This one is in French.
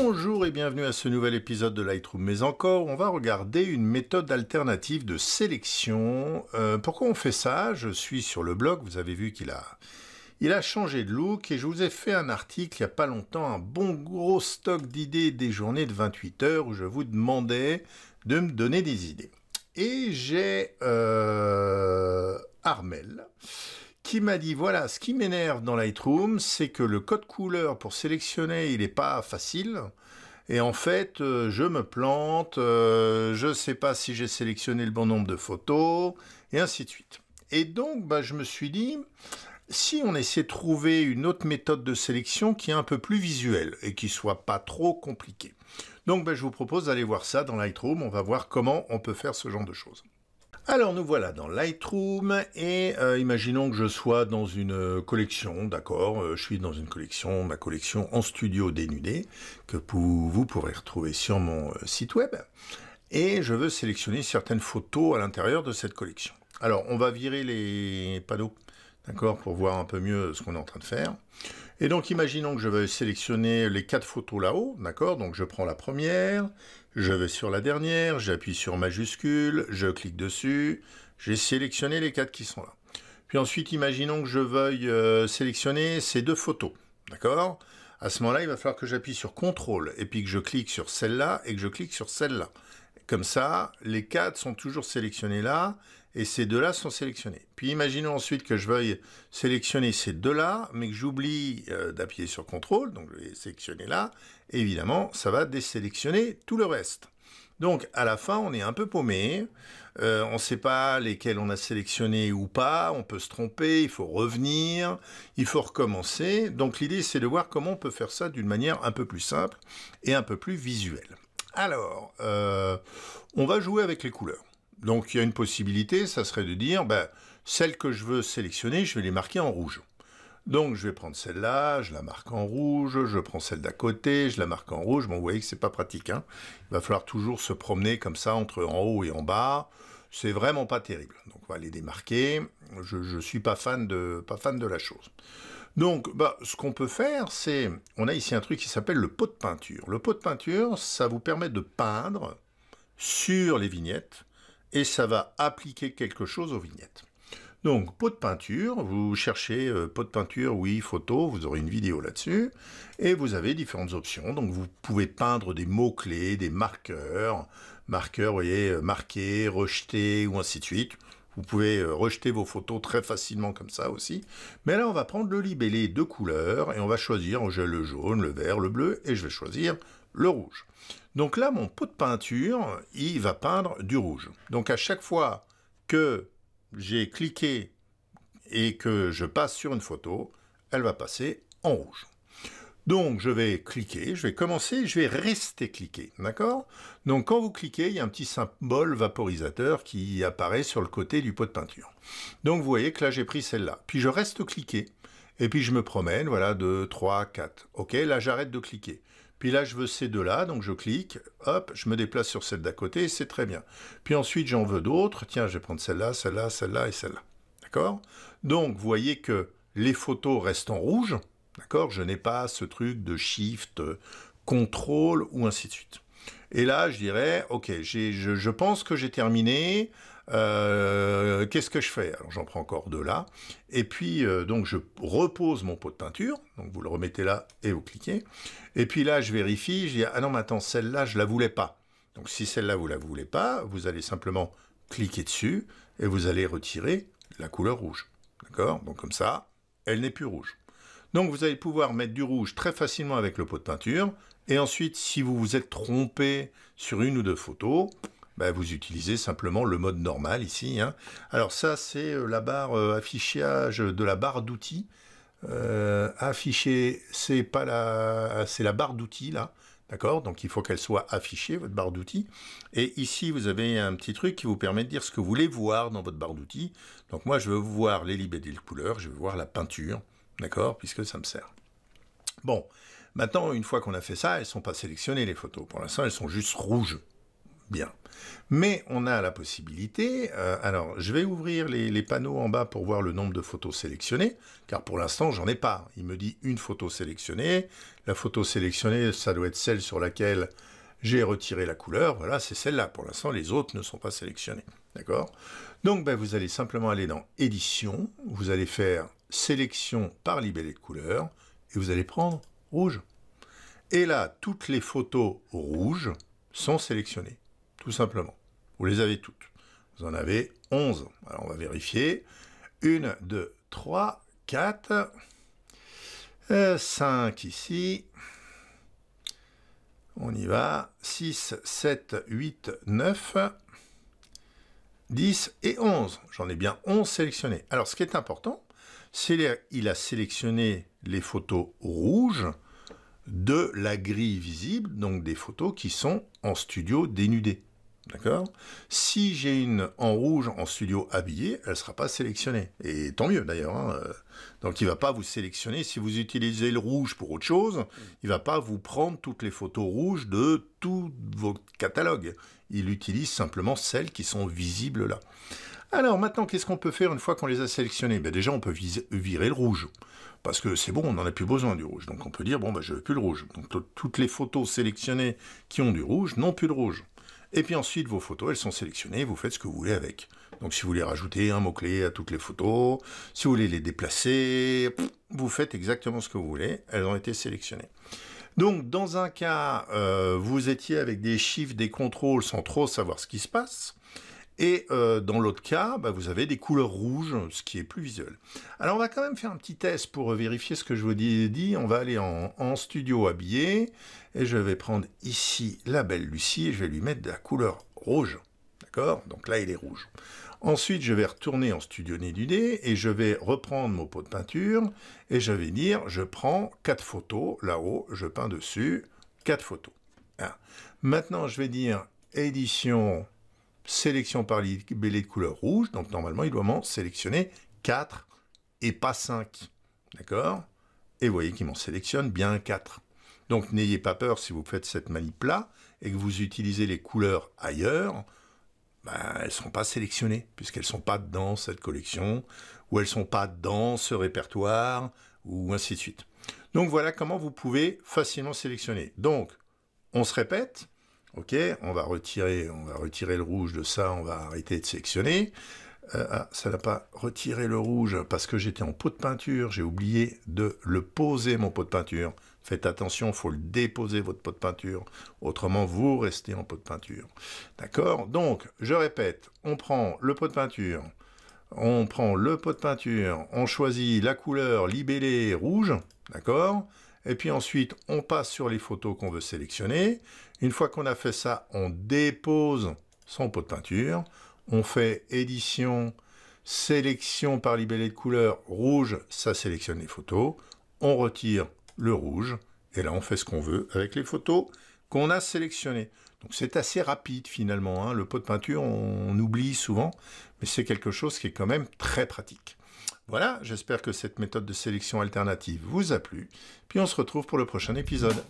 Bonjour et bienvenue à ce nouvel épisode de Lightroom. Mais encore, on va regarder une méthode alternative de sélection. Euh, pourquoi on fait ça Je suis sur le blog, vous avez vu qu'il a, il a changé de look et je vous ai fait un article il n'y a pas longtemps, un bon gros stock d'idées des journées de 28 heures où je vous demandais de me donner des idées. Et j'ai euh, Armel qui m'a dit voilà, ce qui m'énerve dans Lightroom, c'est que le code couleur pour sélectionner, il n'est pas facile. Et en fait, euh, je me plante, euh, je ne sais pas si j'ai sélectionné le bon nombre de photos, et ainsi de suite. Et donc, bah, je me suis dit, si on essaie de trouver une autre méthode de sélection qui est un peu plus visuelle et qui soit pas trop compliquée. Donc, bah, je vous propose d'aller voir ça dans Lightroom. On va voir comment on peut faire ce genre de choses. Alors nous voilà dans Lightroom et euh, imaginons que je sois dans une euh, collection, d'accord, euh, je suis dans une collection, ma collection en studio dénudée, que vous, pourrez retrouver sur mon site web, et je veux sélectionner certaines photos à l'intérieur de cette collection. Alors on va virer les panneaux, d'accord, pour voir un peu mieux ce qu'on est en train de faire. Et donc imaginons que je veuille sélectionner les quatre photos là-haut, d'accord Donc je prends la première, je vais sur la dernière, j'appuie sur majuscule, je clique dessus, j'ai sélectionné les quatre qui sont là. Puis ensuite, imaginons que je veuille euh, sélectionner ces deux photos, d'accord À ce moment-là, il va falloir que j'appuie sur CTRL, et puis que je clique sur celle-là, et que je clique sur celle-là. Comme ça, les quatre sont toujours sélectionnés là, et ces deux-là sont sélectionnés. Puis imaginons ensuite que je veuille sélectionner ces deux-là, mais que j'oublie euh, d'appuyer sur CTRL, donc je vais sélectionner là, évidemment, ça va désélectionner tout le reste. Donc à la fin, on est un peu paumé, euh, on ne sait pas lesquels on a sélectionné ou pas, on peut se tromper, il faut revenir, il faut recommencer. Donc l'idée, c'est de voir comment on peut faire ça d'une manière un peu plus simple et un peu plus visuelle. Alors, euh, on va jouer avec les couleurs. Donc il y a une possibilité, ça serait de dire, ben, celle que je veux sélectionner, je vais les marquer en rouge. Donc je vais prendre celle-là, je la marque en rouge, je prends celle d'à côté, je la marque en rouge. vous voyez que n'est pas pratique. Hein. il va falloir toujours se promener comme ça entre en haut et en bas. C'est vraiment pas terrible. Donc on va les démarquer. Je ne suis pas fan, de, pas fan de la chose. Donc, bah, ce qu'on peut faire, c'est, on a ici un truc qui s'appelle le pot de peinture. Le pot de peinture, ça vous permet de peindre sur les vignettes et ça va appliquer quelque chose aux vignettes. Donc, pot de peinture, vous cherchez euh, pot de peinture, oui, photo, vous aurez une vidéo là-dessus, et vous avez différentes options. Donc, vous pouvez peindre des mots-clés, des marqueurs, marqueurs, vous voyez, euh, marquer, rejeter, ou ainsi de suite. Vous pouvez euh, rejeter vos photos très facilement comme ça aussi. Mais là, on va prendre le libellé de couleurs et on va choisir, le jaune, le vert, le bleu, et je vais choisir le rouge. Donc là, mon pot de peinture, il va peindre du rouge. Donc à chaque fois que j'ai cliqué et que je passe sur une photo, elle va passer en rouge. Donc, je vais cliquer, je vais commencer, je vais rester cliqué, d'accord Donc, quand vous cliquez, il y a un petit symbole vaporisateur qui apparaît sur le côté du pot de peinture. Donc, vous voyez que là, j'ai pris celle-là. Puis, je reste cliqué, et puis je me promène, voilà, 2, 3, 4. OK, là, j'arrête de cliquer. Puis là, je veux ces deux-là, donc je clique, hop, je me déplace sur celle d'à côté, c'est très bien. Puis ensuite, j'en veux d'autres, tiens, je vais prendre celle-là, celle-là, celle-là et celle-là. D'accord Donc, vous voyez que les photos restent en rouge, D'accord Je n'ai pas ce truc de shift, contrôle ou ainsi de suite. Et là, je dirais, ok, je, pense que j'ai terminé. Euh, qu'est-ce que je fais Alors j'en prends encore deux là. Et puis euh, donc je repose mon pot de peinture. Donc vous le remettez là et vous cliquez. Et puis là je vérifie. Je dis ah non mais attends celle-là je ne la voulais pas. Donc si celle-là vous ne la voulez pas, vous allez simplement cliquer dessus et vous allez retirer la couleur rouge. D'accord Donc comme ça, elle n'est plus rouge. Donc vous allez pouvoir mettre du rouge très facilement avec le pot de peinture. Et ensuite, si vous vous êtes trompé sur une ou deux photos, bah, vous utilisez simplement le mode normal ici. Hein. Alors ça, c'est euh, la barre euh, affichage de la barre d'outils. Euh, afficher, c'est pas la, c'est la barre d'outils là. D'accord Donc il faut qu'elle soit affichée, votre barre d'outils. Et ici, vous avez un petit truc qui vous permet de dire ce que vous voulez voir dans votre barre d'outils. Donc moi, je veux voir les libellés de couleur, je veux voir la peinture. D'accord Puisque ça me sert. Bon, maintenant, une fois qu'on a fait ça, elles ne sont pas sélectionnées, les photos. Pour l'instant, elles sont juste rouges. Bien. Mais on a la possibilité, euh, alors je vais ouvrir les, panneaux en bas pour voir le nombre de photos sélectionnées, car pour l'instant j'en ai pas. Il me dit une photo sélectionnée, la photo sélectionnée ça doit être celle sur laquelle j'ai retiré la couleur, voilà c'est celle-là. Pour l'instant les autres ne sont pas sélectionnées, d'accord Donc ben, vous allez simplement aller dans édition, vous allez faire sélection par libellé de couleur, et vous allez prendre rouge. Et là, toutes les photos rouges sont sélectionnées, tout simplement. Vous les avez toutes. Vous en avez 11. Alors on va vérifier. 1, 2, 3, 4, 5 ici. On y va. 6, 7, 8, 9, 10 et 11. J'en ai bien 11 sélectionnés. Alors ce qui est important, il a sélectionné les photos rouges de la grille visible, donc des photos qui sont en studio dénudées. D'accord Si j'ai une en rouge en studio habillée, elle ne sera pas sélectionnée. Et tant mieux d'ailleurs. Hein, euh. Donc il ne va pas vous sélectionner. Si vous utilisez le rouge pour autre chose, il ne va pas vous prendre toutes les photos rouges de tous vos catalogues, Il utilise simplement celles qui sont visibles là. Alors maintenant, qu'est-ce qu'on peut faire une fois qu'on les a sélectionnés ben, Déjà, on peut virer le rouge. Parce que c'est bon, on n'en a plus besoin du rouge. Donc on peut dire, bon, ben, je veux plus le rouge. Donc toutes les photos sélectionnées qui ont du rouge n'ont plus le rouge. Et puis ensuite, vos photos, elles sont sélectionnées, vous faites ce que vous voulez avec. Donc si vous voulez rajouter un mot-clé à toutes les photos, si vous voulez les déplacer, vous faites exactement ce que vous voulez, elles ont été sélectionnées. Donc dans un cas, euh, vous étiez avec des chiffres, des contrôles sans trop savoir ce qui se passe. Et euh, dans l'autre cas, bah, vous avez des couleurs rouges, ce qui est plus visuel. Alors on va quand même faire un petit test pour euh, vérifier ce que je vous ai dit. On va aller en, studio habillé, et je vais prendre ici la belle Lucie, et je vais lui mettre de la couleur rouge. D'accord Donc là, il est rouge. Ensuite, je vais retourner en studio nez et je vais reprendre mon pot de peinture et je vais dire, je prends quatre photos là-haut, je peins dessus quatre photos. Hein Maintenant, je vais dire édition sélection par les de couleur rouge, donc normalement il doit m'en sélectionner 4 et pas 5. D'accord Et vous voyez qu'il m'en sélectionne bien 4. Donc n'ayez pas peur si vous faites cette manip là et que vous utilisez les couleurs ailleurs, ben, elles ne seront pas sélectionnées puisqu'elles ne sont pas dans cette collection ou elles ne sont pas dans ce répertoire ou ainsi de suite. Donc voilà comment vous pouvez facilement sélectionner. Donc on se répète, Ok, on va retirer, on va retirer le rouge de ça, on va arrêter de sectionner. Euh, ah, ça n'a pas retiré le rouge parce que j'étais en pot de peinture, j'ai oublié de le poser mon pot de peinture. Faites attention, il faut le déposer votre pot de peinture, autrement vous restez en pot de peinture. D'accord Donc, je répète, on prend le pot de peinture, on prend le pot de peinture, on choisit la couleur libellée rouge, d'accord et puis ensuite, on passe sur les photos qu'on veut sélectionner. Une fois qu'on a fait ça, on dépose son pot de peinture. On fait édition, sélection par libellé de couleur rouge, ça sélectionne les photos. On retire le rouge et là on fait ce qu'on veut avec les photos qu'on a sélectionnées. Donc c'est assez rapide finalement, hein. le pot de peinture on oublie souvent, mais c'est quelque chose qui est quand même très pratique. Voilà, j'espère que cette méthode de sélection alternative vous a plu, puis on se retrouve pour le prochain épisode.